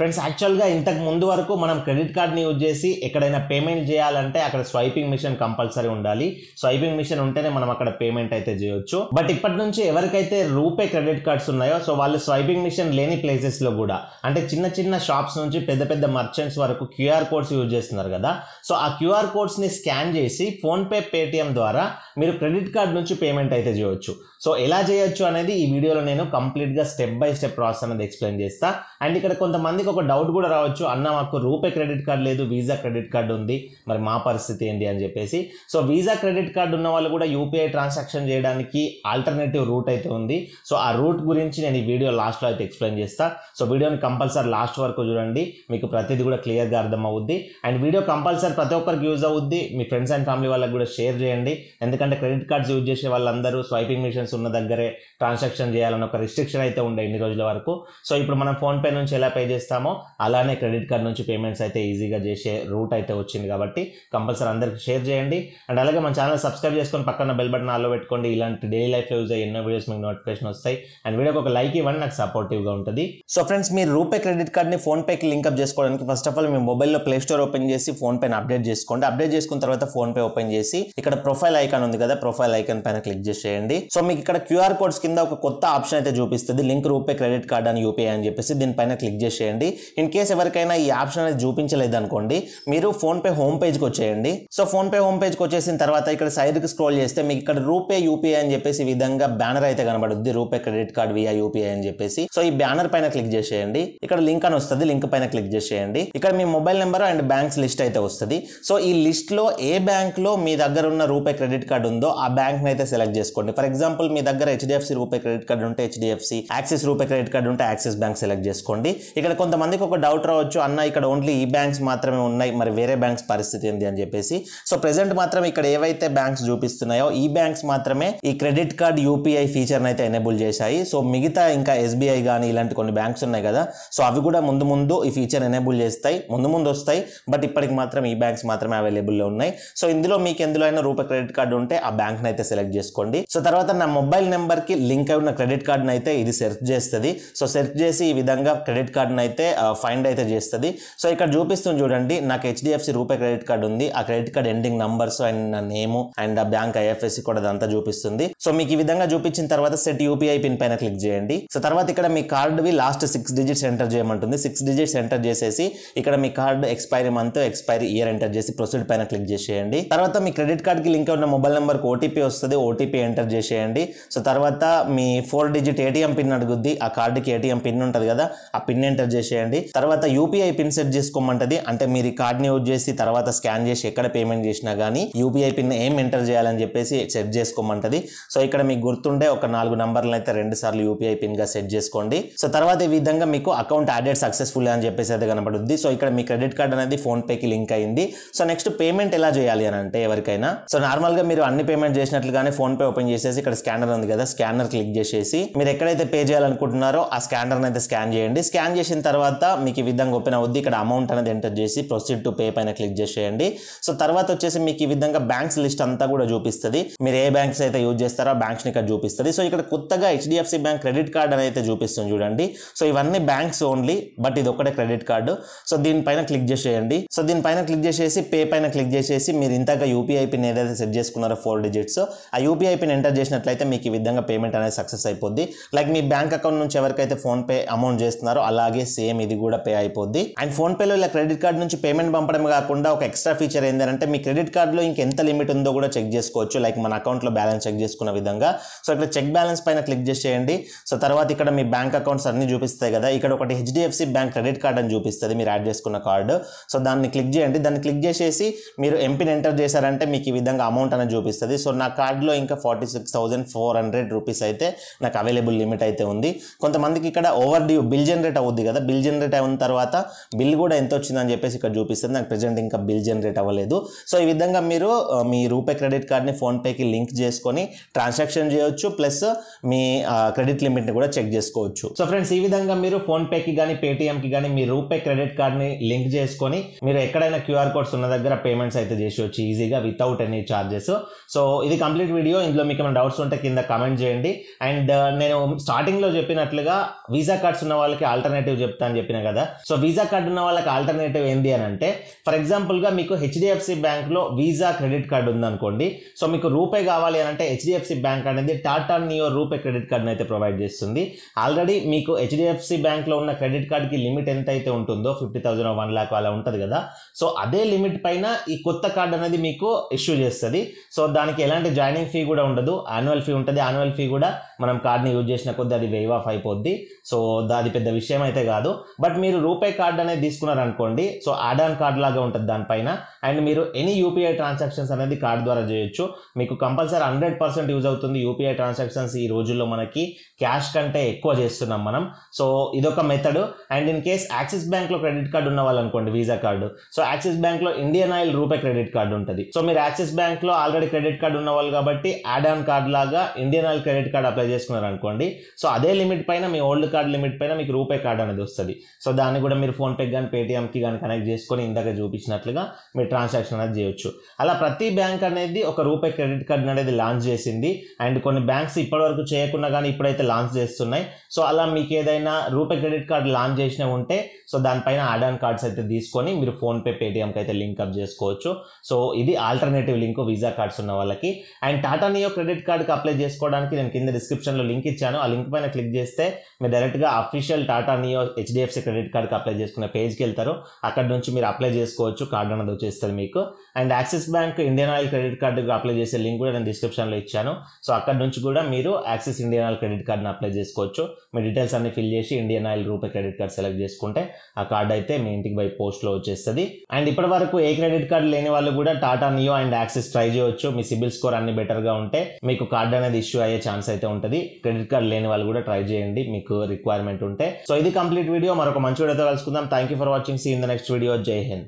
friends యాక్చువల్గా ఇంతకు ముందు వరకు మనం క్రెడిట్ కార్డ్ని యూజ్ చేసి ఎక్కడైనా పేమెంట్ చేయాలంటే అక్కడ స్వైపింగ్ మిషన్ కంపల్సరీ ఉండాలి స్వైపింగ్ మిషన్ ఉంటేనే మనం అక్కడ పేమెంట్ అయితే చేయొచ్చు బట్ ఇప్పటి నుంచి ఎవరికైతే రూపే క్రెడిట్ కార్డ్స్ ఉన్నాయో సో వాళ్ళు స్వైపింగ్ మిషన్ లేని ప్లేసెస్లో కూడా అంటే చిన్న చిన్న షాప్స్ నుంచి పెద్ద పెద్ద మర్చెంట్స్ వరకు క్యూఆర్ కోడ్స్ యూజ్ చేస్తున్నారు కదా సో ఆ క్యూఆర్ కోడ్స్ని స్కాన్ చేసి ఫోన్పే పేటిఎం ద్వారా మీరు క్రెడిట్ కార్డ్ నుంచి పేమెంట్ అయితే చేయొచ్చు సో ఎలా చేయొచ్చు అనేది ఈ వీడియోలో నేను కంప్లీట్గా స్టెప్ బై స్టెప్ ప్రాసెస్ అనేది ఎక్స్ప్లెయిన్ చేస్తా అండ్ ఇక్కడ కొంతమంది కొంతమందికి ఒక డౌట్ కూడా రావచ్చు అన్న మాకు రూపే క్రెడిట్ కార్డు లేదు వీసా క్రెడిట్ కార్డు ఉంది మరి మా పరిస్థితి ఏంటి అని చెప్పేసి సో వీసా క్రెడిట్ కార్డు ఉన్న వాళ్ళు కూడా యూపీఐ ట్రాన్సాక్షన్ చేయడానికి ఆల్టర్నేటివ్ రూట్ అయితే ఉంది సో ఆ రూట్ గురించి నేను ఈ వీడియో లాస్ట్లో అయితే ఎక్స్ప్లెయిన్ చేస్తాను సో వీడియోని కంపల్సరీ లాస్ట్ వరకు చూడండి మీకు ప్రతిదీ కూడా క్లియర్గా అర్థమవుద్ది అండ్ వీడియో కంపల్సరీ ప్రతి ఒక్కరికి యూజ్ అవుద్ది మీ ఫ్రెండ్స్ అండ్ ఫ్యామిలీ వాళ్ళకి కూడా షేర్ చేయండి ఎందుకంటే క్రెడిట్ కార్డ్స్ యూజ్ చేసే వాళ్ళందరూ స్వైపింగ్ మిషన్స్ ఉన్న దగ్గరే ట్రాన్సాక్షన్ చేయాలని ఒక రిస్ట్రిక్షన్ అయితే ఉండే ఇన్ని రోజుల వరకు సో ఇప్పుడు మనం ఫోన్పే నుంచి ఎలా పే చేస్తాం చేశామో అలానే క్రెడిట్ కార్డ్ నుంచి పేమెంట్స్ అయితే ఈజీగా చేసే రూట్ అయితే వచ్చింది కాబట్టి కంపల్సరీ అందరికీ షేర్ చేయండి అండ్ అలాగే మన ఛానల్ సబ్స్క్రైబ్ చేసుకొని పక్కన బెల్ బటన్ ఆల్లో పెట్టుకోండి ఇలాంటి డైలీ లైఫ్లో యూజ్ అయ్యే ఎన్నో వీడియోస్ మీకు నోటిఫికేషన్ వస్తాయి అండ్ వీడియోకి ఒక లైక్ ఇవ్వండి నాకు సపోర్టివ్గా ఉంటుంది సో ఫ్రెండ్స్ మీరు రూపే క్రెడిట్ కార్డ్ని ఫోన్పేకి లింక్అప్ చేసుకోవడానికి ఫస్ట్ ఆఫ్ ఆల్ మీ మొబైల్లో ప్లే స్టోర్ ఓపెన్ చేసి ఫోన్పేని అప్డేట్ చేసుకోండి అప్డేట్ చేసుకున్న తర్వాత ఫోన్పే ఓపెన్ చేసి ఇక్కడ ప్రొఫైల్ ఐకాన్ ఉంది కదా ప్రొఫైల్ ఐకాన్ పైన క్లిక్ చేసేయండి సో మీకు ఇక్కడ క్యూఆర్ కోడ్స్ కింద ఒక కొత్త ఆప్షన్ అయితే చూపిస్తుంది లింక్ రూపే క్రెడిట్ కార్డ్ అని యూపీఐ అని చెప్పేసి దీనిపైన క్లిక్ చేసేయండి ఇన్ కేస్ ఎవరికైనా ఈ ఆప్షన్ అనేది చూపించలేదు అనుకోండి మీరు ఫోన్పే హోమ్ పేజ్కి వచ్చేయండి సో ఫోన్పే హోమ్ పేజ్కి వచ్చేసిన తర్వాత ఇక్కడ సైడ్కి స్క్రోల్ చేస్తే మీకు ఇక్కడ రూపే యూపీఐ అని చెప్పేసి ఈ విధంగా బ్యానర్ అయితే కనబడుద్ది RuPay credit card via UPI అని చెప్పేసి సో ఈ బ్యానర్ పైన క్లిక్ చేసేయండి ఇక్కడ లింక్ అని వస్తుంది లింక్ పైన క్లిక్ చేసేయండి ఇక్కడ మీ mobile number and banks list అయితే వస్తుంది సో ఈ లిస్ట్లో ఏ బ్యాంక్లో మీ దగ్గర ఉన్న రూపే క్రెడిట్ కార్డు ఉందో ఆ బ్యాంక్ని అయితే సెలెక్ట్ చేసుకోండి ఫర్ ఎగ్జాంపుల్ మీ దగ్గర హెచ్డిఎఫ్సి రూపే క్రెడిట్ కార్డు ఉంటే HDFC Axis RuPay credit card ఉంటే యాక్సిస్ బ్యాంక్ సెలెక్ట్ చేసుకోండి ఇక్కడ కొంత కొంతమందికి ఒక డౌట్ రావచ్చు అన్న ఇక్కడ ఓన్లీ ఈ బ్యాంక్స్ మాత్రమే ఉన్నాయి మరి వేరే బ్యాంక్స్ పరిస్థితి ఏంది అని చెప్పేసి సో ప్రెసెంట్ మాత్రం ఇక్కడ ఏవైతే బ్యాంక్స్ చూపిస్తున్నాయో ఈ బ్యాంక్స్ మాత్రమే ఈ క్రెడిట్ కార్డ్ యూపీఐ ఫీచర్ని అయితే ఎనేబుల్ చేశాయి సో మిగతా ఇంకా ఎస్బీఐ కానీ ఇలాంటి కొన్ని బ్యాంక్స్ ఉన్నాయి కదా సో అవి కూడా ముందు ముందు ఈ ఫీచర్ ఎనేబుల్ చేస్తాయి ముందు ముందు వస్తాయి బట్ ఇప్పటికి మాత్రం ఈ బ్యాంక్స్ మాత్రమే అవైలబుల్లో ఉన్నాయి సో ఇందులో మీకు ఎందులో అయినా రూపాయి క్రెడిట్ కార్డు ఉంటే ఆ బ్యాంక్ని అయితే సెలెక్ట్ చేసుకోండి సో తర్వాత నా మొబైల్ నెంబర్కి లింక్ అయి ఉన్న క్రెడిట్ కార్డుని అయితే ఇది సెర్చ్ చేస్తుంది సో సెర్చ్ చేసి ఈ విధంగా క్రెడిట్ కార్డ్ అయితే ఫైండ్ అయితే చేస్తుంది సో ఇక్కడ చూపిస్తుంది చూడండి నాకు హెచ్డిఎఫ్సి రూపే క్రెడిట్ కార్డ్ ఉంది ఆ credit card ending numbers and నా నేమ్ అండ్ బ్యాంక్ ఐఎఫ్ఎస్సి కూడా అదంతా చూపిస్తుంది సో మీకు ఈ విధంగా చూపించిన తర్వాత సెట్ యూపీఐ పిన్ పైన క్లిక్ చేయండి సో తర్వాత ఇక్కడ మీ కార్డు లాస్ట్ సిక్స్ డిజిట్స్ ఎంటర్ చేయమంటుంది సిక్స్ డిజిట్స్ ఎంటర్ చేసేసి ఇక్కడ మీ card expiry month expiry year enter చేసి ప్రొసీడ్ పైన క్లిక్ చేసేయండి తర్వాత మీ క్రెడిట్ కార్డ్కి లింక్ ఉన్న మొబైల్ నెంబర్కి ఓటీపీ వస్తుంది ఓటీపీ ఎంటర్ చేసేయండి సో తర్వాత మీ ఫోర్ డిజిట్ ఏటీఎం పిన్ అడుగుద్ది ఆ కార్డుకి ఏటీఎం పిన్ ఉంటుంది కదా ఆ పిన్ ఎంటర్ చేసి చేయండి తర్వాత యూపీఐ పిన్ సెట్ చేసుకోమంటది అంటే మీరు కార్డ్ కార్డ్ని యూజ్ చేసి తర్వాత స్కాన్ చేసి ఎక్కడ పేమెంట్ చేసినా కానీ యూపీఐ పిన్ ఏం ఎంటర్ చేయాలని చెప్పేసి సెట్ చేసుకోమంటది సో ఇక్కడ మీకు గుర్తుండే ఒక నాలుగు నంబర్లు అయితే రెండు సార్లు యూపీఐ పిన్ గా సెట్ చేసుకోండి సో తర్వాత ఈ విధంగా మీకు అకౌంట్ యాడెడ్ సక్సెస్ఫుల్ అని చెప్పేసి అయితే కనబడుద్ది సో ఇక్కడ మీ క్రెడిట్ కార్డ్ అనేది ఫోన్ కి లింక్ అయింది సో నెక్స్ట్ పేమెంట్ ఎలా చేయాలి అని అంటే ఎవరికైనా సో నార్మల్ గా మీరు అన్ని పేమెంట్ చేసినట్లుగానే ఫోన్ పే ఓపెన్ చేసేసి ఇక్కడ స్కానర్ ఉంది కదా స్కానర్ క్లిక్ చేసేసి మీరు ఎక్కడైతే పే చేయాలనుకుంటున్నారో ఆ స్కానర్ అయితే స్కాన్ చేయండి స్కాన్ చేసిన తర్వాత తర్వాత మీకు ఈ విధంగా ఓపెన్ అవుద్ది ఇక్కడ అమౌంట్ అనేది ఎంటర్ చేసి ప్రొసీడ్ టు పే పైన క్లిక్ చేసేయండి సో తర్వాత వచ్చేసి మీకు ఈ విధంగా బ్యాంక్స్ లిస్ట్ అంతా కూడా చూపిస్తుంది మీరు ఏ బ్యాంక్స్ అయితే యూజ్ చేస్తారో ఆ బ్యాంక్స్ని ఇక్కడ చూపిస్తుంది సో ఇక్కడ కొత్తగా హెచ్డిఎఫ్సి బ్యాంక్ క్రెడిట్ కార్డ్ అని అయితే చూపిస్తుంది చూడండి సో ఇవన్నీ బ్యాంక్స్ ఓన్లీ బట్ ఇది ఒకటే క్రెడిట్ కార్డు సో దీనిపైన క్లిక్ చేసేయండి సో దీనిపైన క్లిక్ చేసేసి పే పైన క్లిక్ చేసేసి మీరు ఇంతగా యూపీఐ పిన్ ఏదైతే సెట్ చేసుకున్నారో ఫోర్ డిజిట్స్ ఆ యూపీఐ పిన్ ఎంటర్ చేసినట్లయితే మీకు ఈ విధంగా పేమెంట్ అనేది సక్సెస్ అయిపోద్ది లైక్ మీ బ్యాంక్ అకౌంట్ నుంచి ఎవరికైతే ఫోన్పే అమౌంట్ చేస్తున్నారో అలాగే సేమ్ సేమ్ ఇది కూడా పే అయిపోద్ది అండ్ ఫోన్ పేలో ఇలా క్రెడిట్ కార్డ్ నుంచి పేమెంట్ పంపడం కాకుండా ఒక ఎక్స్ట్రా ఫీచర్ ఏంటంటే మీ క్రెడిట్ ఇంక ఎంత లిమిట్ ఉందో కూడా చెక్ చేసుకోవచ్చు లైక్ మన అకౌంట్లో బ్యాలెన్స్ చెక్ చేసుకున్న విధంగా సో ఇక్కడ చెక్ బ్యాలెన్స్ పైన క్లిక్ చేసేయండి సో తర్వాత ఇక్కడ మీ బ్యాంక్ అకౌంట్స్ అన్ని చూపిస్తాయి కదా ఇక్కడ ఒకటి హెచ్డిఎఫ్సి బ్యాంక్ క్రెడిట్ కార్డ్ అని చూపిస్తుంది మీరు యాడ్ చేసుకున్న కార్డు సో దాన్ని క్లిక్ చేయండి దాన్ని క్లిక్ చేసేసి మీరు ఎంపిన్ ఎంటర్ చేశారంటే మీకు ఈ విధంగా అమౌంట్ అనేది చూపిస్తుంది సో నా కార్డులో ఇంకా forty six thousand four hundred rupees అయితే నాకు అవైలబుల్ లిమిట్ అయితే ఉంది కొంతమందికి ఇక్కడ ఓవర్ డ్యూ బిల్ జనరేట్ అవుద్ది కదా బిల్ బిల్ జనరేట్ అయిన తర్వాత బిల్ కూడా ఎంత వచ్చిందని చెప్పేసి ఇక్కడ చూపిస్తుంది నాకు ప్రజెంట్ ఇంకా బిల్ జనరేట్ అవ్వలేదు సో ఈ విధంగా మీరు మీ రూపే క్రెడిట్ కార్డ్ని ఫోన్పేకి లింక్ చేసుకొని ట్రాన్సాక్షన్ చేయవచ్చు ప్లస్ మీ క్రెడిట్ లిమిట్ని కూడా చెక్ చేసుకోవచ్చు సో ఫ్రెండ్స్ ఈ విధంగా మీరు ఫోన్పేకి కానీ పేటిఎంకి కానీ మీ రూపే క్రెడిట్ కార్డ్ని లింక్ చేసుకొని మీరు ఎక్కడైనా క్యూఆర్ కోడ్స్ ఉన్న దగ్గర పేమెంట్స్ అయితే చేసేవచ్చు ఈజీగా వితౌట్ ఎనీ ఛార్జెస్ సో ఇది కంప్లీట్ వీడియో ఇందులో మీకు ఏమైనా డౌట్స్ ఉంటే కింద కామెంట్ చేయండి అండ్ నేను స్టార్టింగ్లో చెప్పినట్లుగా వీసా కార్డ్స్ ఉన్న వాళ్ళకి ఆల్టర్నేటివ్ చెప్తాను అని చెప్పిన కదా సో వీసా కార్డు ఉన్న వాళ్ళకి ఆల్టర్నేటివ్ ఏంటి అని అంటే ఫర్ ఎగ్జాంపుల్గా మీకు హెచ్డిఎఫ్సి బ్యాంక్లో వీసా క్రెడిట్ కార్డు ఉందనుకోండి సో మీకు రూపే కావాలి అని అంటే హెచ్డిఎఫ్సి బ్యాంక్ అనేది టాటా నియో రూపే క్రెడిట్ కార్డుని అయితే ప్రొవైడ్ చేస్తుంది ఆల్రెడీ మీకు హెచ్డిఎఫ్సి బ్యాంక్లో ఉన్న క్రెడిట్ కార్డ్కి లిమిట్ ఎంత అయితే ఉంటుందో ఫిఫ్టీ థౌసండ్ వన్ ల్యాక్ అలా ఉంటుంది కదా సో అదే లిమిట్ పైన ఈ కొత్త కార్డు అనేది మీకు ఇష్యూ చేస్తుంది సో దానికి ఎలాంటి జాయినింగ్ ఫీ కూడా ఉండదు యాన్యువల్ ఫీ ఉంటుంది యాన్యువల్ ఫీ కూడా మనం కార్డ్ని యూజ్ చేసిన కొద్ది అది వేవ్ ఆఫ్ అయిపోద్ది సో అది పెద్ద విషయం అయితే కాదు బట్ మీరు రూపే కార్డ్ అనేది తీసుకున్నారనుకోండి సో ఆడాన్ కార్డ్ లాగా ఉంటుంది దానిపైన అండ్ మీరు ఎనీ యూపీఐ ట్రాన్సాక్షన్స్ అనేది కార్డ్ ద్వారా చేయొచ్చు మీకు కంపల్సరీ హండ్రెడ్ పర్సెంట్ యూజ్ అవుతుంది యూపీఐ ట్రాన్సాక్షన్స్ ఈ రోజుల్లో మనకి క్యాష్ కంటే ఎక్కువ చేస్తున్నాం మనం సో ఇదొక method and in case Axis బ్యాంక్లో క్రెడిట్ కార్డు ఉన్న అనుకోండి వీసా కార్డు సో యాక్సిస్ బ్యాంక్లో ఇండియన్ ఆయిల్ రూపే క్రెడిట్ కార్డు ఉంటుంది సో మీరు యాక్సిస్ బ్యాంక్లో ఆల్రెడీ క్రెడిట్ కార్డు ఉన్న వాళ్ళు కాబట్టి యాడ్ ఆన్ కార్డ్ లాగా Indian Oil credit card apply చేసుకున్నారు అనుకోండి సో అదే లిమిట్ పైన మీ ఓల్డ్ కార్డ్ లిమిట్ పైన మీకు రూపే కార్డ్ అనేది వస్తుంది వస్తుంది సో దాన్ని కూడా మీరు ఫోన్పే కానీ పేటిఎంకి కానీ కనెక్ట్ చేసుకొని ఇందాక చూపించినట్లుగా మీరు ట్రాన్సాక్షన్ అనేది చేయొచ్చు అలా ప్రతి బ్యాంక్ అనేది ఒక రూపాయి క్రెడిట్ కార్డ్ అనేది లాంచ్ చేసింది అండ్ కొన్ని బ్యాంక్స్ ఇప్పటివరకు చేయకుండా కానీ ఇప్పుడైతే లాంచ్ చేస్తున్నాయి సో అలా మీకు ఏదైనా రూపాయి క్రెడిట్ కార్డు లాంచ్ చేసినా ఉంటే సో దానిపైన ఆడాన్ కార్డ్స్ అయితే తీసుకొని మీరు ఫోన్పే పేటిఎంకి అయితే లింక్ అప్ చేసుకోవచ్చు సో ఇది ఆల్టర్నేటివ్ లింక్ వీసా కార్డ్స్ ఉన్న వాళ్ళకి అండ్ టాటా నియో క్రెడిట్ కార్డ్కి అప్లై చేసుకోవడానికి నేను కింద డిస్క్రిప్షన్లో లింక్ ఇచ్చాను ఆ లింక్ పైన క్లిక్ చేస్తే మీరు డైరెక్ట్గా official Tata Neo HD HDFC credit కార్డ్కి అప్లై చేసుకునే పేజ్కి వెళ్తారు అక్కడ నుంచి మీరు అప్లై చేసుకోవచ్చు కార్డు అనేది వచ్చేస్తుంది మీకు and Axis bank Indian Oil credit కార్డుకి అప్లై చేసే లింక్ కూడా నేను డిస్క్రిప్షన్లో ఇచ్చాను సో అక్కడ నుంచి కూడా మీరు యాక్సిస్ ఇండియన్ ఆయిల్ క్రెడిట్ కార్డ్ని అప్లై చేసుకోవచ్చు మీ డీటెయిల్స్ అన్ని ఫిల్ చేసి Indian Oil RuPay credit card select చేసుకుంటే ఆ కార్డ్ అయితే మీ ఇంటికి బై పోస్ట్లో వచ్చేస్తుంది అండ్ ఇప్పటి వరకు ఏ క్రెడిట్ కార్డు లేని వాళ్ళు కూడా టాటా నియో అండ్ యాక్సిస్ ట్రై చేయవచ్చు మీ సిబిల్ స్కోర్ అన్ని బెటర్గా ఉంటే మీకు కార్డ్ అనేది ఇష్యూ అయ్యే ఛాన్స్ అయితే ఉంటుంది క్రెడిట్ కార్డ్ లేని వాళ్ళు కూడా ట్రై చేయండి మీకు రిక్వైర్మెంట్ ఉంటే సో ఇది కంప్లీట్ వీడియో మరొక మంచి వీడియోతో కలుసుకుందాం thank you for watching see in the next video జై హింద్